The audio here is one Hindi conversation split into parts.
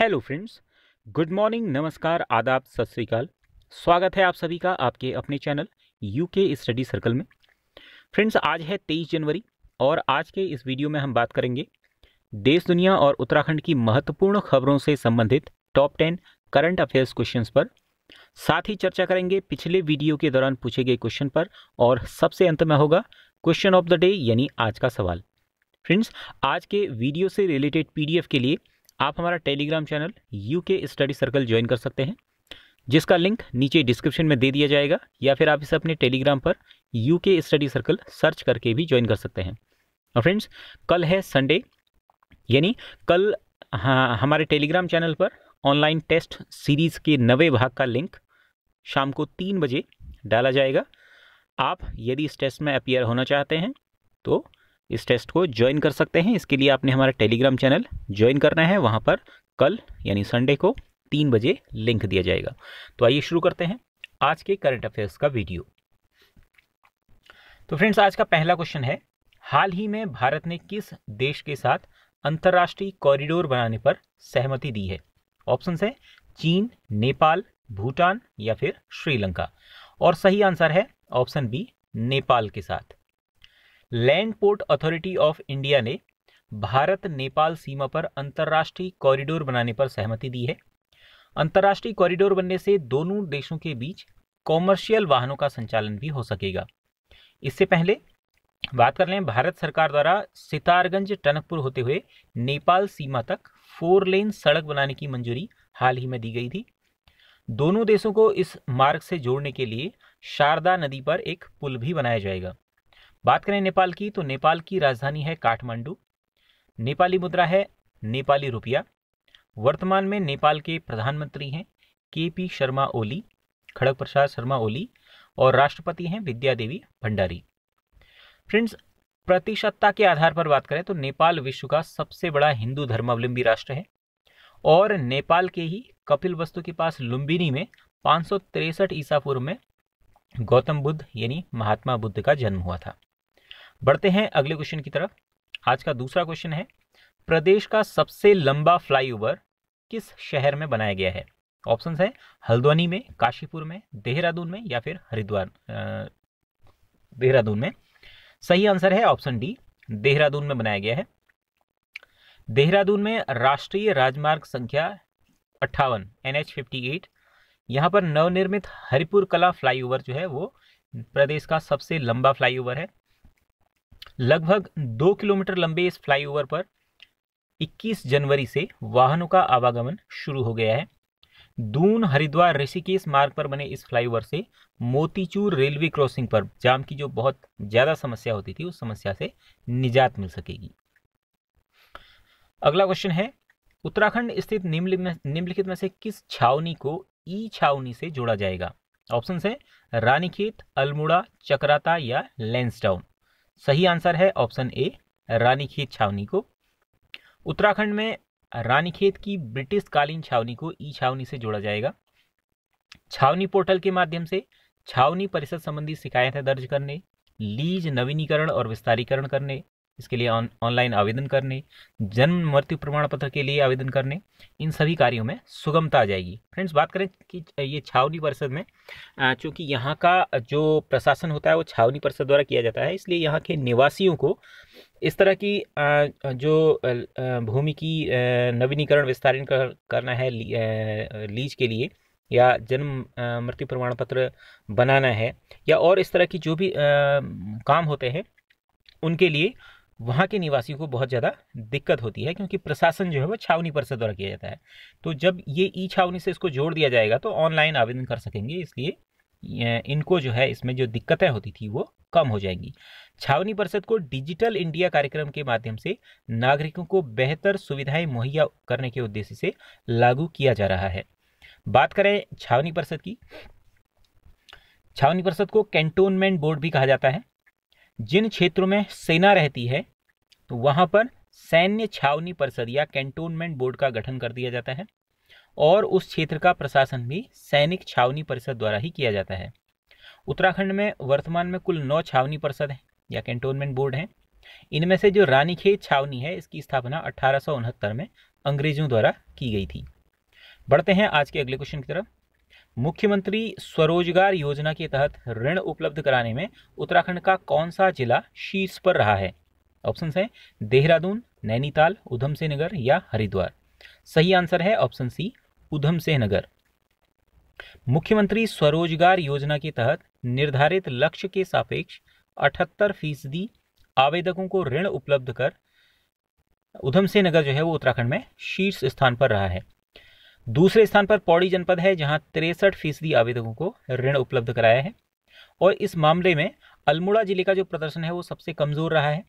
हेलो फ्रेंड्स गुड मॉर्निंग नमस्कार आदाब सत श्रीकाल स्वागत है आप सभी का आपके अपने चैनल यूके स्टडी सर्कल में फ्रेंड्स आज है 23 जनवरी और आज के इस वीडियो में हम बात करेंगे देश दुनिया और उत्तराखंड की महत्वपूर्ण खबरों से संबंधित top ten current affairs question पर साथ ही चर्चा करेंगे पिछले वीडियो के दौरान पूछे गए क्वेश्चन पर और सबसे अंत में होगा क्वेश्चन ऑफ द डे यानी आज का सवाल फ्रेंड्स आज के वीडियो से रिलेटेड पीडीएफ के लिए आप हमारा Telegram channel U K study circle join कर सकते हैं जिसका लिंक नीचे डिस्क्रिप्शन में दे दिया जाएगा या फिर आप इसे अपने टेलीग्राम पर you K study circle search करके भी ज्वाइन कर सकते हैं और फ्रेंड्स कल है संडे यानी कल हाँ हमारे टेलीग्राम चैनल पर ऑनलाइन टेस्ट सीरीज़ के नवे भाग का लिंक शाम को तीन बजे डाला जाएगा आप यदि इस टेस्ट में अपियर होना चाहते हैं तो इस टेस्ट को ज्वाइन कर सकते हैं इसके लिए आपने हमारा टेलीग्राम चैनल ज्वाइन करना है वहाँ पर कल यानी संडे को तीन बजे लिंक दिया जाएगा तो आइए शुरू करते हैं आज के करंट अफेयर्स का वीडियो तो फ्रेंड्स आज का पहला क्वेश्चन है हाल ही में भारत ने किस देश के साथ अंतर्राष्ट्रीय कॉरिडोर बनाने पर सहमति दी है ऑप्शन है चीन नेपाल भूटान या फिर श्रीलंका और सही आंसर है ऑप्शन बी नेपाल के साथ land port authority of India ने भारत नेपाल सीमा पर अंतर्राष्ट्रीय कॉरिडोर बनाने पर सहमति दी है अंतर्राष्ट्रीय कॉरिडोर बनने से दोनों देशों के बीच कॉमर्शियल वाहनों का संचालन भी हो सकेगा इससे पहले बात कर लें भारत सरकार द्वारा सितारगंज टनकपुर होते हुए नेपाल सीमा तक फोर लेन सड़क बनाने की मंजूरी हाल ही में दी गई थी दोनों देशों को इस मार्ग से जोड़ने के लिए शारदा नदी पर एक पुल भी बनाया जाएगा बात करें नेपाल की तो नेपाल की राजधानी है काठमांडू नेपाली मुद्रा है नेपाली रुपया वर्तमान में नेपाल के प्रधानमंत्री हैं के पी शर्मा ओली खड़ग प्रसाद शर्मा ओली और राष्ट्रपति हैं विद्या देवी भंडारी फ्रेंड्स प्रतिशतता के आधार पर बात करें तो नेपाल विश्व का सबसे बड़ा हिंदू धर्मावलंबी राष्ट्र है और नेपाल के ही कपिल वस्तु के पास लुम्बिनी में पाँच ईसा पूर्व में गौतम बुद्ध यानी महात्मा बुद्ध का जन्म हुआ था बढ़ते हैं अगले क्वेश्चन की तरफ आज का दूसरा क्वेश्चन है प्रदेश का सबसे लंबा फ्लाईओवर किस शहर में बनाया गया है ऑप्शन है हल्द्वानी में काशीपुर में देहरादून में या फिर हरिद्वार देहरादून में सही आंसर है ऑप्शन डी देहरादून में बनाया गया है देहरादून में राष्ट्रीय राजमार्ग संख्या अट्ठावन एन एच फिफ्टी एट यहाँ पर नवनिर्मित हरिपुर कला फ्लाईओवर जो है वो प्रदेश का सबसे लंबा फ्लाईओवर है लगभग दो किलोमीटर लंबे इस फ्लाईओवर पर 21 जनवरी से वाहनों का आवागमन शुरू हो गया है दून हरिद्वार ऋषिकेश मार्ग पर बने इस फ्लाईओवर से मोतीचूर रेलवे क्रॉसिंग पर जाम की जो बहुत ज़्यादा समस्या होती थी उस समस्या से निजात मिल सकेगी अगला क्वेश्चन है उत्तराखंड स्थित निम्नलिखित में से किस छावनी को ई छावनी से जोड़ा जाएगा ऑप्शन है रानीखेत अल्मोड़ा चक्राता या लेंसडाउन सही आंसर है ऑप्शन ए रानीखेत छावनी को उत्तराखंड में रानीखेत की ब्रिटिश कालीन छावनी को ई छावनी से जोड़ा जाएगा छावनी पोर्टल के माध्यम से छावनी परिषद संबंधी शिकायतें दर्ज करने लीज नवीनीकरण और विस्तारीकरण करने इसके लिए ऑनलाइन आवेदन करने जन्म मृत्यु प्रमाण पत्र के लिए आवेदन करने इन सभी कार्यों में सुगमता आ जाएगी फ्रेंड्स बात करें कि ये छावनी परिषद में चूँकि यहाँ का जो प्रशासन होता है वो छावनी परिषद द्वारा किया जाता है इसलिए यहाँ के निवासियों को इस तरह की जो भूमि की नवीनीकरण विस्तारण करना है लीज के लिए या जन्म मृत्यु प्रमाण पत्र बनाना है या और इस तरह की जो भी काम होते हैं उनके लिए वहाँ के निवासियों को बहुत ज़्यादा दिक्कत होती है क्योंकि प्रशासन जो है वो छावनी पर से द्वारा किया जाता है तो जब ये ई छावनी से इसको जोड़ दिया जाएगा तो ऑनलाइन आवेदन कर सकेंगे इसलिए इनको जो है इसमें जो दिक्कतें होती थी वो कम हो जाएंगी छावनी परिषद को डिजिटल इंडिया कार्यक्रम के माध्यम से नागरिकों को बेहतर सुविधाएं मुहैया करने के उद्देश्य से लागू किया जा रहा है बात करें छावनी परिषद की छावनी परिषद को कैंटोनमेंट बोर्ड भी कहा जाता है जिन क्षेत्रों में सेना रहती है तो वहाँ पर सैन्य छावनी परिषद या कैंटोनमेंट बोर्ड का गठन कर दिया जाता है और उस क्षेत्र का प्रशासन भी सैनिक छावनी परिषद द्वारा ही किया जाता है उत्तराखंड में वर्तमान में कुल नौ छावनी परिषद हैं या कैंटोनमेंट बोर्ड हैं इनमें से जो रानीखेत छावनी है इसकी स्थापना अठारह में अंग्रेजों द्वारा की गई थी बढ़ते हैं आज के अगले क्वेश्चन की तरफ मुख्यमंत्री स्वरोजगार योजना के तहत ऋण उपलब्ध कराने में उत्तराखंड का कौन सा जिला शीर्ष पर रहा है ऑप्शन है देहरादून नैनीताल उधम सिंह नगर या हरिद्वार सही आंसर है ऑप्शन सी उधम सिंह नगर मुख्यमंत्री स्वरोजगार योजना के तहत निर्धारित लक्ष्य के सापेक्ष अठहत्तर फीसदी आवेदकों को ऋण उपलब्ध कर उधम सिंह नगर जो है वो उत्तराखंड में शीर्ष स्थान पर रहा है दूसरे स्थान पर पौड़ी जनपद है जहां तिरसठ फीसदी आवेदकों को ऋण उपलब्ध कराया है और इस मामले में अल्मोड़ा जिले का जो प्रदर्शन है वो सबसे कमजोर रहा है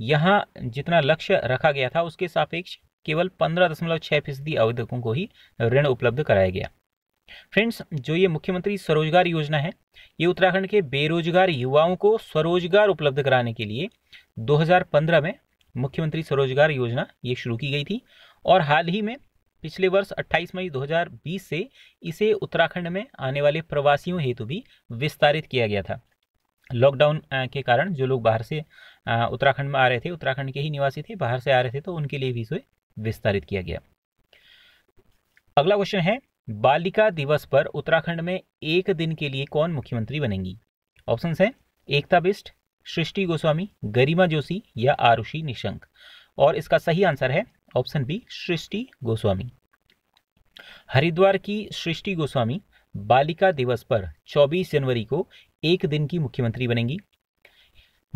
यहाँ जितना लक्ष्य रखा गया था उसके सापेक्ष केवल पंद्रह दशमलव छः फीसदी आवेदकों को ही ऋण उपलब्ध कराया गया फ्रेंड्स जो ये मुख्यमंत्री स्वरोजगार योजना है ये उत्तराखंड के बेरोजगार युवाओं को स्वरोजगार उपलब्ध कराने के लिए 2015 में मुख्यमंत्री स्वरोजगार योजना ये शुरू की गई थी और हाल ही में पिछले वर्ष 28 मई 2020 से इसे उत्तराखंड में आने वाले प्रवासियों हेतु भी विस्तारित किया गया था लॉकडाउन के कारण जो लोग बाहर से उत्तराखंड में आ रहे थे उत्तराखंड के ही निवासी थे बाहर से आ रहे थे तो उनके लिए भी इसे विस्तारित किया गया अगला क्वेश्चन है बालिका दिवस पर उत्तराखंड में एक दिन के लिए कौन मुख्यमंत्री बनेंगी ऑप्शन है एकता बिस्ट सृष्टि गोस्वामी गरिमा जोशी या आरुषि निशंक और इसका सही आंसर है ऑप्शन बी सृष्टि गोस्वामी हरिद्वार की सृष्टि गोस्वामी बालिका दिवस पर 24 जनवरी को एक दिन की मुख्यमंत्री बनेंगी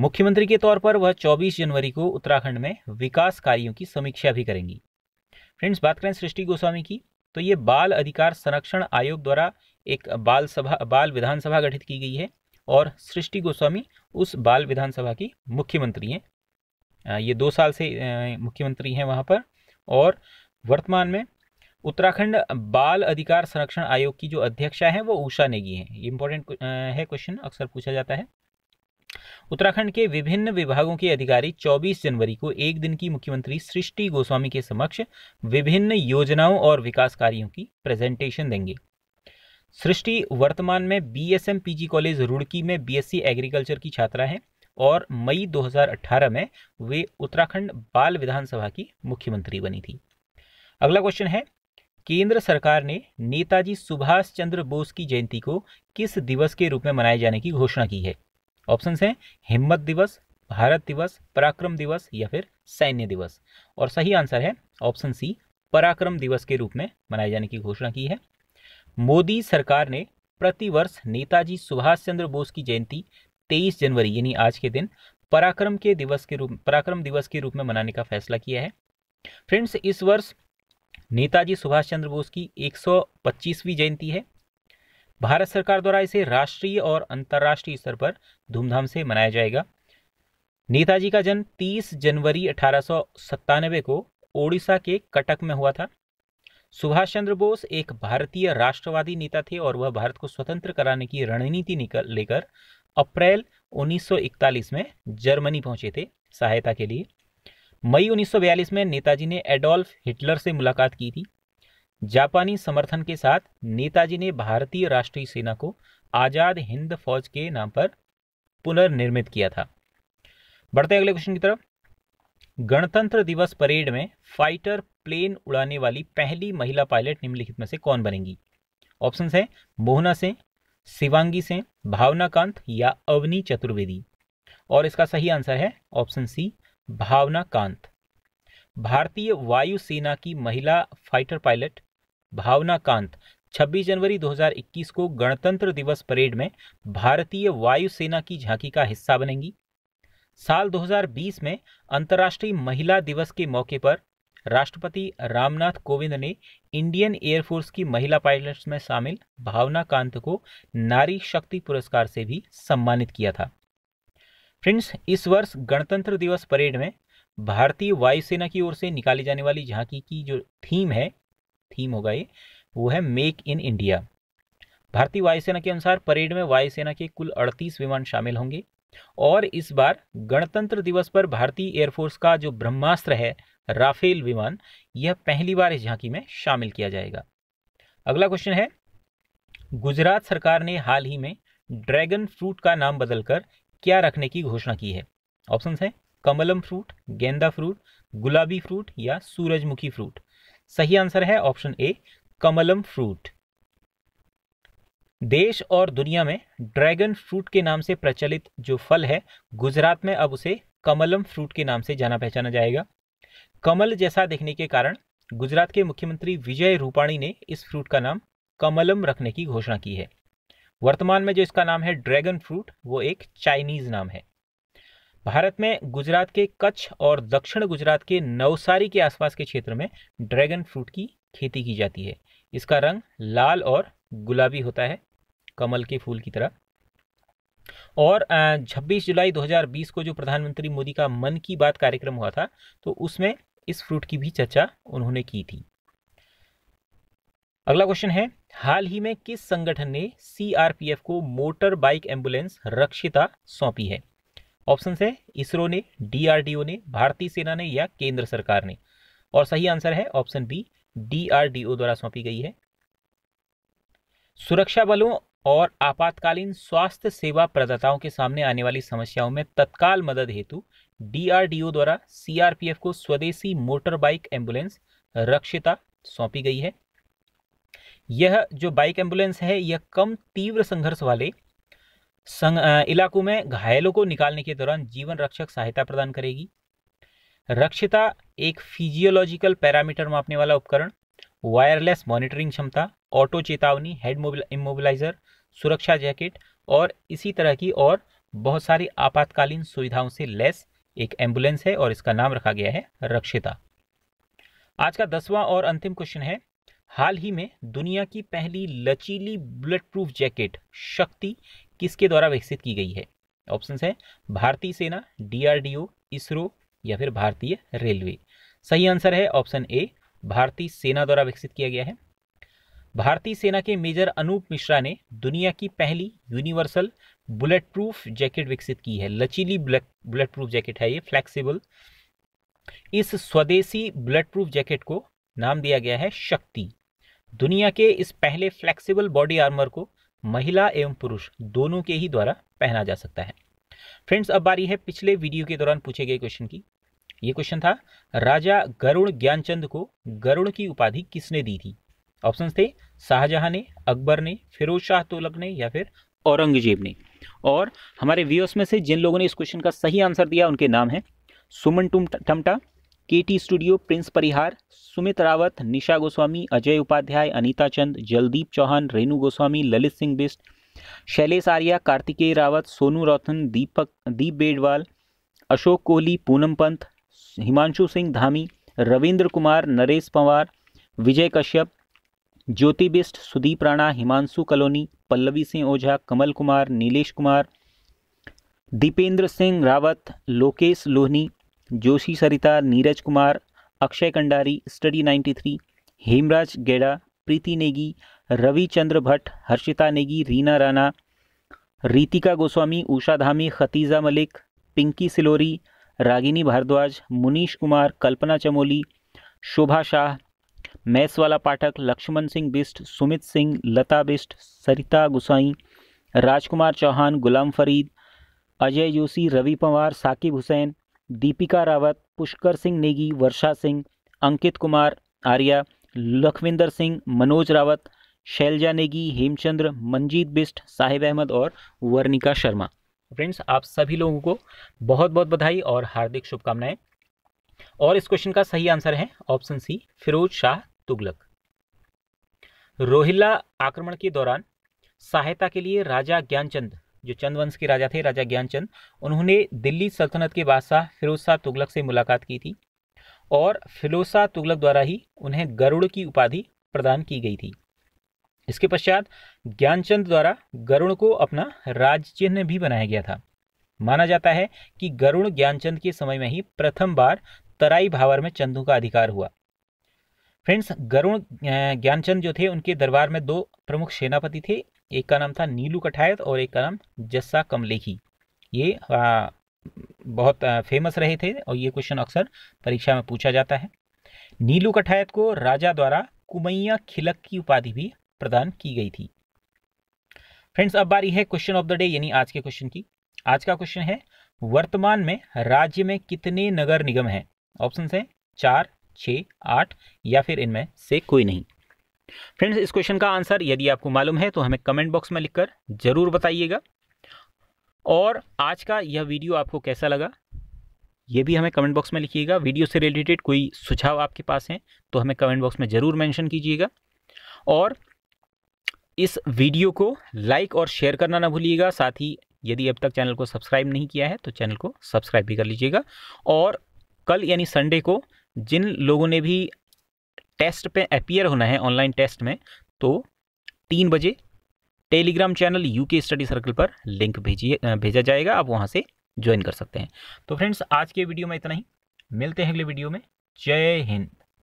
मुख्यमंत्री के तौर पर वह 24 जनवरी को उत्तराखंड में विकास कार्यों की समीक्षा भी करेंगी फ्रेंड्स बात करें सृष्टि गोस्वामी की तो ये बाल अधिकार संरक्षण आयोग द्वारा एक बाल सभा बाल विधानसभा गठित की गई है और सृष्टि गोस्वामी उस बाल विधानसभा की मुख्यमंत्री हैं ये दो साल से मुख्यमंत्री हैं वहाँ पर और वर्तमान में उत्तराखंड बाल अधिकार संरक्षण आयोग की जो अध्यक्षा हैं वो उषा नेगी हैं इंपॉर्टेंट है क्वेश्चन अक्सर पूछा जाता है उत्तराखंड के विभिन्न विभागों के अधिकारी 24 जनवरी को एक दिन की मुख्यमंत्री सृष्टि गोस्वामी के समक्ष विभिन्न योजनाओं और विकास कार्यों की प्रेजेंटेशन देंगे सृष्टि वर्तमान में बीएसएम पीजी कॉलेज रुड़की में बीएससी एग्रीकल्चर की छात्रा है और मई 2018 में वे उत्तराखंड बाल विधानसभा की मुख्यमंत्री बनी थी अगला क्वेश्चन है केंद्र सरकार ने नेताजी सुभाष चंद्र बोस की जयंती को किस दिवस के रूप में मनाए जाने की घोषणा की है ऑप्शन हैं हिम्मत दिवस भारत दिवस पराक्रम दिवस या फिर सैन्य दिवस और सही आंसर है ऑप्शन सी पराक्रम दिवस के रूप में मनाए जाने की घोषणा की है मोदी सरकार ने प्रतिवर्ष नेताजी सुभाष चंद्र बोस की जयंती 23 जनवरी यानी आज के दिन पराक्रम के दिवस के रूप पराक्रम दिवस के रूप में मनाने का फैसला किया है फ्रेंड्स इस वर्ष नेताजी सुभाष चंद्र बोस की 125वीं जयंती है भारत सरकार द्वारा इसे राष्ट्रीय और अंतर्राष्ट्रीय स्तर पर धूमधाम से मनाया जाएगा नेताजी का जन्म 30 जनवरी अठारह को ओडिशा के कटक में हुआ था सुभाष चंद्र बोस एक भारतीय राष्ट्रवादी नेता थे और वह भारत को स्वतंत्र कराने की रणनीति निकल लेकर अप्रैल 1941 में जर्मनी पहुंचे थे सहायता के लिए मई 1942 में नेताजी ने एडोल्फ हिटलर से मुलाकात की थी जापानी समर्थन के साथ नेताजी ने भारतीय राष्ट्रीय सेना को आज़ाद हिंद फौज के नाम पर पुनर्निर्मित किया था बढ़ते अगले क्वेश्चन की तरफ गणतंत्र दिवस परेड में फाइटर प्लेन उड़ाने वाली पहली महिला पायलट निम्नलिखित में से कौन बनेगी ऑप्शन है मोहना सिंह शिवांगी सिंह भावना कांत या अवनी चतुर्वेदी और इसका सही आंसर है ऑप्शन सी भावना कांत भारतीय वायुसेना की महिला फाइटर पायलट भावना कांत 26 जनवरी 2021 को गणतंत्र दिवस परेड में भारतीय वायुसेना की झांकी का हिस्सा बनेंगी साल 2020 में अंतर्राष्ट्रीय महिला दिवस के मौके पर राष्ट्रपति रामनाथ कोविंद ने इंडियन एयरफोर्स की महिला पायलट्स में शामिल भावना कांत को नारी शक्ति पुरस्कार से भी सम्मानित किया था फ्रेंड्स इस वर्ष गणतंत्र दिवस परेड में भारतीय वायुसेना की ओर से निकाली जाने वाली झांकी की जो थीम है थीम होगा ये वो है मेक इन इंडिया भारतीय वायुसेना के अनुसार परेड में वायुसेना के कुल अड़तीस विमान शामिल होंगे और इस बार गणतंत्र दिवस पर भारतीय एयरफोर्स का जो ब्रह्मास्त्र है राफेल विमान यह पहली बार इस झांकी में शामिल किया जाएगा अगला क्वेश्चन है गुजरात सरकार ने हाल ही में ड्रैगन फ्रूट का नाम बदलकर क्या रखने की घोषणा की है ऑप्शन है कमलम फ्रूट गेंदा फ्रूट गुलाबी फ्रूट या सूरजमुखी फ्रूट सही आंसर है ऑप्शन ए कमलम फ्रूट देश और दुनिया में ड्रैगन फ्रूट के नाम से प्रचलित जो फल है गुजरात में अब उसे कमलम फ्रूट के नाम से जाना पहचाना जाएगा कमल जैसा देखने के कारण गुजरात के मुख्यमंत्री विजय रूपाणी ने इस फ्रूट का नाम कमलम रखने की घोषणा की है वर्तमान में जो इसका नाम है ड्रैगन फ्रूट वो एक चाइनीज नाम है भारत में गुजरात के कच्छ और दक्षिण गुजरात के नवसारी के आसपास के क्षेत्र में ड्रैगन फ्रूट की खेती की जाती है इसका रंग लाल और गुलाबी होता है कमल के फूल की तरह और 26 जुलाई 2020 को जो प्रधानमंत्री मोदी का मन की बात कार्यक्रम हुआ था तो उसमें इस फ्रूट की भी चर्चा उन्होंने की थी अगला क्वेश्चन है हाल ही में किस संगठन ने सीआरपीएफ को मोटर बाइक एम्बुलेंस रक्षिता सौंपी है ऑप्शन है इसरो ने डीआरडीओ ने भारतीय सेना ने या केंद्र सरकार ने और सही आंसर है ऑप्शन बी डीआरडीओ द्वारा सौंपी गई है सुरक्षा बलों और आपातकालीन स्वास्थ्य सेवा प्रदाताओं के सामने आने वाली समस्याओं में तत्काल मदद हेतु डीआरडीओ द्वारा सीआरपीएफ को स्वदेशी मोटर बाइक एम्बुलेंस रक्षिता सौंपी गई है यह जो बाइक एम्बुलेंस है यह कम तीव्र संघर्ष वाले संग इलाकों में घायलों को निकालने के दौरान जीवन रक्षक सहायता प्रदान करेगी रक्षिता एक फिजियोलॉजिकल पैरामीटर मापने वाला उपकरण वायरलेस मॉनिटरिंग क्षमता ऑटो चेतावनी हेड इमोबिलाइजर सुरक्षा जैकेट और इसी तरह की और बहुत सारी आपातकालीन सुविधाओं से लेस एक एम्बुलेंस है और इसका नाम रखा गया है रक्षिता आज का दसवां और अंतिम क्वेश्चन है हाल ही में दुनिया की पहली लचीली बुलेट प्रूफ जैकेट शक्ति किसके द्वारा विकसित की गई है ऑप्शन है भारतीय सेना डीआरडीओ इसरो या फिर भारतीय रेलवे सही आंसर है ऑप्शन ए भारतीय सेना द्वारा विकसित किया गया है भारतीय सेना के मेजर अनूप मिश्रा ने दुनिया की पहली यूनिवर्सल बुलेट प्रूफ जैकेट विकसित की है लचीली बुलेट प्रूफ जैकेट है ये फ्लेक्सिबल इस स्वदेशी बुलेट प्रूफ जैकेट को नाम दिया गया है शक्ति दुनिया के इस पहले फ्लेक्सिबल बॉडी आर्मर को महिला एवं पुरुष दोनों के ही द्वारा पहना जा सकता है फ्रेंड्स अब बारी है पिछले वीडियो के दौरान पूछे गए क्वेश्चन की ये क्वेश्चन था राजा गरुण ज्ञानचंद को गरुड़ की उपाधि किसने दी थी ऑप्शन थे शाहजहां ने अकबर ने फिरोज शाह तोलक ने या फिर औरंगजेब ने और हमारे व्यूअर्स में से जिन लोगों ने इस क्वेश्चन का सही आंसर दिया उनके नाम है Suman Tamta K T studio Prince Parihar Sumit Rawat Nisha Goswami Ajay Upadhyay Anita Chand Jaldeep Chauhan Renu Goswami Lalit Singh Bisht Shailesh Arya Kartikeya Rawat Sonu Rauthan Deepak Deep Bedwal Ashok Kohli Poonam Pant Himanshu Singh Dhami Ravindra Kumar Naresh Panwar Vijay Kashyap Jyoti Bisht Sudeep Rana Himanshu Kaloni Pallavi Singh Ojha Kamal Kumar Nilesh Kumar Dipendra Singh Rawat Lokesh Lohani Joshi Sarita Neeraj Kumar Akshay Kandari study 93 Hemraj गेड़ा प्रीति नेगी रविचंद्र भट्ट हर्षिता नेगी रीना राणा रीतिका गोस्वामी उषा धामी खतीजा मलिक पिंकी सिलोरी रागिनी भारद्वाज मुनीश कुमार कल्पना चमोली शोभा शाह मैसवाला पाठक लक्ष्मण सिंह बिस्ट सुमित सिंह लता बिस्ट सरिता गुसाई राजकुमार चौहान गुलाम फरीद अजय जोशी रवि पंवार साकिब हुसैन दीपिका रावत पुष्कर सिंह नेगी वर्षा सिंह अंकित कुमार आर्या लखविंदर सिंह मनोज रावत शैलजा नेगी हेमचंद्र मंजीत बिस्ट साहिब अहमद और वर्णिका शर्मा फ्रेंड्स आप सभी लोगों को बहुत बहुत बधाई और हार्दिक शुभकामनाएं और इस क्वेश्चन का सही आंसर है ऑप्शन सी फिरोज शाह तुगलक रोहिल्ला आक्रमण के दौरान सहायता के लिए राजा ज्ञानचंद जो चंद वंश के राजा थे राजा ज्ञानचंद उन्होंने दिल्ली सल्तनत के बादशाह फिरोज शाह तुगलक से मुलाकात की थी और फिरोज शाह तुगलक द्वारा ही उन्हें गरुड़ की उपाधि प्रदान की गई थी इसके पश्चात ज्ञानचंद द्वारा गरुड़ को अपना राज चिन्ह भी बनाया गया था माना जाता है कि गरुड़ ज्ञानचंद के समय में ही प्रथम बार तराई भावर में चंदों का अधिकार हुआ फ्रेंड्स गरुण ज्ञानचंद जो थे उनके दरबार में दो प्रमुख सेनापति थे एक का नाम था नीलू कठायत और एक का नाम जस्सा कमलेखी ये आ, बहुत आ, फेमस रहे थे और ये क्वेश्चन अक्सर परीक्षा में पूछा जाता है नीलू कठायत को राजा द्वारा कुमैया खिलक की उपाधि भी प्रदान की गई थी फ्रेंड्स अब बारी है क्वेश्चन ऑफ द डे यानी आज के क्वेश्चन की आज का क्वेश्चन है वर्तमान में राज्य में कितने नगर निगम हैं ऑप्शन हैं चार छ आठ या फिर इनमें से कोई नहीं फ्रेंड्स इस क्वेश्चन का आंसर यदि आपको मालूम है तो हमें कमेंट बॉक्स में लिखकर ज़रूर बताइएगा और आज का यह वीडियो आपको कैसा लगा ये भी हमें कमेंट बॉक्स में लिखिएगा वीडियो से रिलेटेड कोई सुझाव आपके पास हैं तो हमें कमेंट बॉक्स में ज़रूर मेंशन कीजिएगा और इस वीडियो को लाइक और शेयर करना ना भूलिएगा साथ ही यदि अब तक चैनल को सब्सक्राइब नहीं किया है तो चैनल को सब्सक्राइब भी कर लीजिएगा और कल यानी संडे को जिन लोगों ने भी टेस्ट पे अपियर होना है ऑनलाइन टेस्ट में तो तीन बजे Telegram channel UK study circle पर लिंक भेजिए भेजा जाएगा आप वहाँ से ज्वाइन कर सकते हैं तो फ्रेंड्स आज के वीडियो में इतना ही मिलते हैं अगले वीडियो में जय हिंद